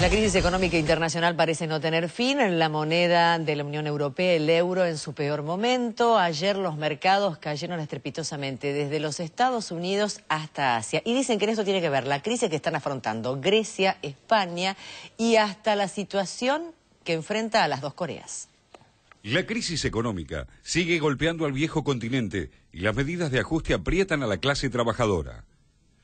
La crisis económica internacional parece no tener fin. En la moneda de la Unión Europea, el euro, en su peor momento. Ayer los mercados cayeron estrepitosamente desde los Estados Unidos hasta Asia. Y dicen que en esto tiene que ver la crisis que están afrontando Grecia, España y hasta la situación que enfrenta a las dos Coreas. La crisis económica sigue golpeando al viejo continente y las medidas de ajuste aprietan a la clase trabajadora.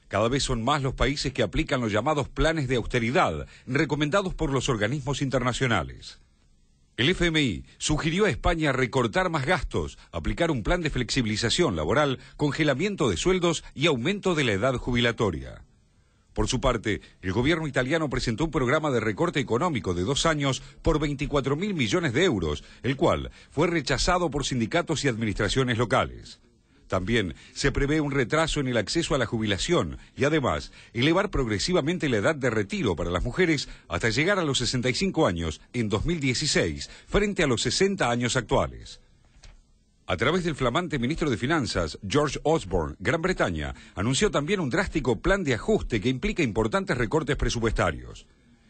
Cada vez son más los países que aplican los llamados planes de austeridad recomendados por los organismos internacionales. El FMI sugirió a España recortar más gastos, aplicar un plan de flexibilización laboral, congelamiento de sueldos y aumento de la edad jubilatoria. Por su parte, el gobierno italiano presentó un programa de recorte económico de dos años por 24 mil millones de euros, el cual fue rechazado por sindicatos y administraciones locales. También se prevé un retraso en el acceso a la jubilación y además elevar progresivamente la edad de retiro para las mujeres hasta llegar a los 65 años en 2016 frente a los 60 años actuales. A través del flamante ministro de Finanzas, George Osborne, Gran Bretaña, anunció también un drástico plan de ajuste que implica importantes recortes presupuestarios.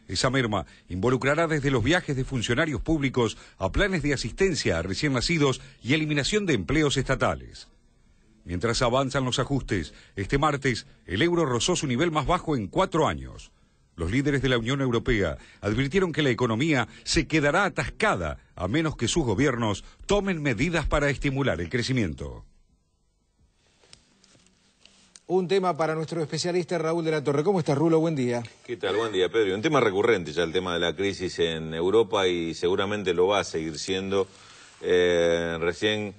Esa merma involucrará desde los viajes de funcionarios públicos a planes de asistencia a recién nacidos y eliminación de empleos estatales. Mientras avanzan los ajustes, este martes el euro rozó su nivel más bajo en cuatro años. Los líderes de la Unión Europea advirtieron que la economía se quedará atascada a menos que sus gobiernos tomen medidas para estimular el crecimiento. Un tema para nuestro especialista Raúl de la Torre. ¿Cómo estás, Rulo? Buen día. ¿Qué tal? Buen día, Pedro. Un tema recurrente ya el tema de la crisis en Europa y seguramente lo va a seguir siendo. Eh, recién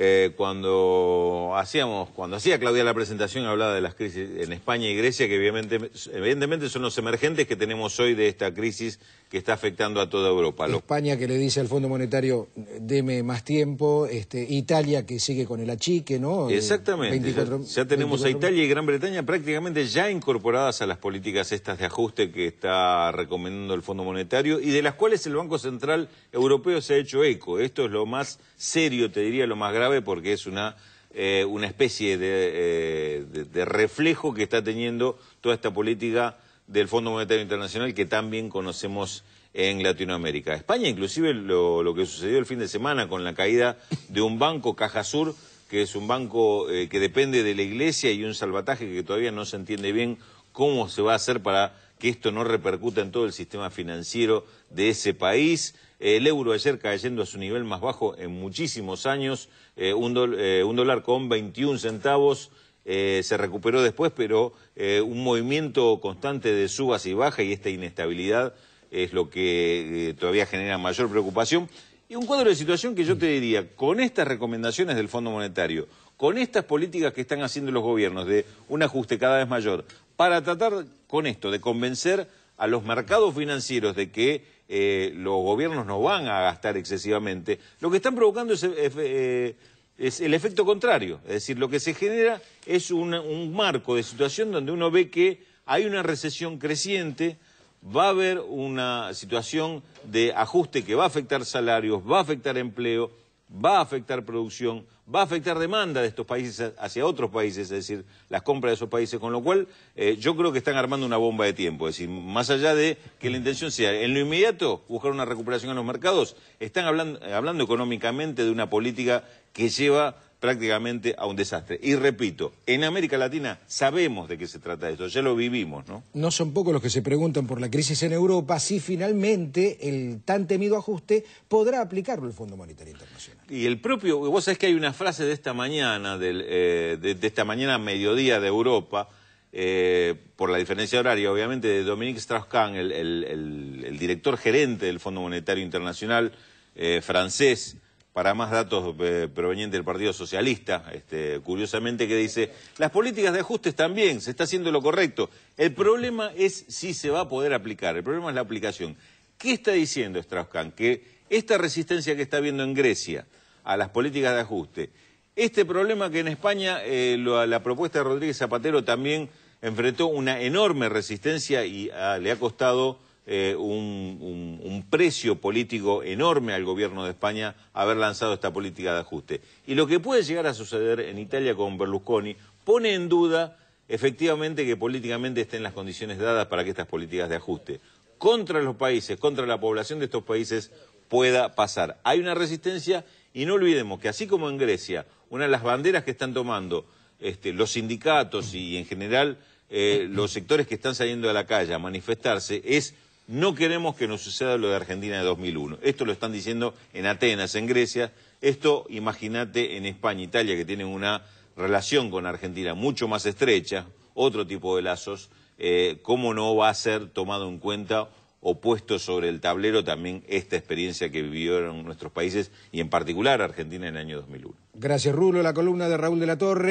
eh, cuando hacíamos, cuando hacía Claudia la presentación, hablaba de las crisis en España y Grecia, que evidentemente, evidentemente son los emergentes que tenemos hoy de esta crisis que está afectando a toda Europa. España que le dice al Fondo Monetario, deme más tiempo, este, Italia que sigue con el achique, ¿no? Eh, Exactamente, ya, tenemos a Italia y Gran Bretaña prácticamente ya incorporadas a las políticas estas de ajuste que está recomendando el Fondo Monetario y de las cuales el Banco Central Europeo se ha hecho eco. Esto es lo más serio, te diría, lo más grave porque es una, eh, especie eh, de, reflejo que está teniendo toda esta política del Fondo Monetario Internacional que también conocemos en Latinoamérica. España, inclusive lo, que sucedió el fin de semana con la caída de un banco, Caja Sur, que es un banco eh, que depende de la Iglesia y un salvataje que todavía no se entiende bien cómo se va a hacer para que esto no repercuta en todo el sistema financiero de ese país. Eh, el euro ayer cayendo a su nivel más bajo en muchísimos años, eh, eh, un, dólar con 21 centavos. se recuperó después, pero un movimiento constante de subas y bajas y esta inestabilidad es lo que todavía genera mayor preocupación. Y un cuadro de situación que yo te diría, con estas recomendaciones del Fondo Monetario, con estas políticas que están haciendo los gobiernos de un ajuste cada vez mayor, para tratar con esto de convencer a los mercados financieros de que eh, los gobiernos no van a gastar excesivamente, lo que están provocando es, eh, eh, el efecto contrario. Es decir, lo que se genera es un marco de situación donde uno ve que hay una recesión creciente, va a haber una situación de ajuste que va a afectar salarios, va a afectar empleo, va a afectar producción, va a afectar demanda de estos países hacia otros países, es decir, las compras de esos países, con lo cual eh, yo creo que están armando una bomba de tiempo, es decir, más allá de que la intención sea en lo inmediato buscar una recuperación en los mercados, están hablando, hablando económicamente de una política que lleva prácticamente a un desastre. Y repito, en América Latina sabemos de qué se trata esto, ya lo vivimos, ¿no? No son pocos los que se preguntan por la crisis en Europa si finalmente el tan temido ajuste podrá aplicarlo el Fondo Monetario Internacional. Y el propio, vos sabés que hay una frase de esta mañana, del, eh, de, esta mañana mediodía de Europa, eh, por la diferencia horaria, obviamente, de Dominique Strauss-Kahn, el, director gerente del Fondo Monetario Internacional eh, francés, para más datos eh, provenientes del Partido Socialista, este, curiosamente, que dice, las políticas de ajustes también, se está haciendo lo correcto. El problema es si se va a poder aplicar, el problema es la aplicación. ¿Qué está diciendo Strauss-Kahn? Que esta resistencia que está viendo en Grecia a las políticas de ajuste, este problema que en España eh, la propuesta de Rodríguez Zapatero también enfrentó una enorme resistencia y ah, le ha costado eh, un, un precio político enorme al gobierno de España haber lanzado esta política de ajuste. Y lo que puede llegar a suceder en Italia con Berlusconi pone en duda efectivamente que políticamente estén las condiciones dadas para que estas políticas de ajuste contra los países, contra la población de estos países pueda pasar. Hay una resistencia y no olvidemos que así como en Grecia, una de las banderas que están tomando este, los sindicatos y en general eh, los sectores que están saliendo a la calle a manifestarse es no queremos que nos suceda lo de Argentina de 2001. Esto lo están diciendo en Atenas, en Grecia. Esto, imagínate, en España, Italia, que tienen una relación con Argentina mucho más estrecha, otro tipo de lazos, eh, ¿cómo no va a ser tomado en cuenta o puesto sobre el tablero también esta experiencia que vivieron nuestros países y en particular Argentina en el año 2001? Gracias, Rulo. La columna de Raúl de la Torre.